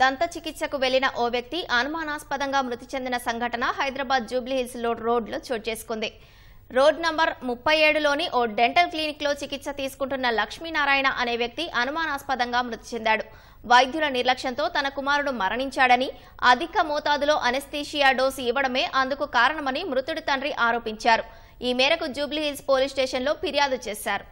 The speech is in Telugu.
దంత చికిత్సకు వెళ్లిన ఓ వ్యక్తి అనుమానాస్పదంగా మృతి చెందిన సంఘటన హైదరాబాద్ జూబ్లీహిల్స్ రోడ్లో చోటు చేసుకుంది రోడ్ నంబర్ ముప్పై ఏడులోని ఓ డెంటల్ క్లినిక్లో చికిత్స తీసుకుంటున్న లక్ష్మీనారాయణ అనే వ్యక్తి అనుమానాస్పదంగా మృతి చెందాడు వైద్యుల నిర్లక్ష్యంతో తన కుమారుడు మరణించాడని అధిక మోతాదులో అనెస్థీషియా డోసు ఇవ్వడమే అందుకు కారణమని మృతుడి తండ్రి ఆరోపించారు ఈ మేరకు జూబ్లీహిల్స్ పోలీస్ స్టేషన్లో ఫిర్యాదు చేశారు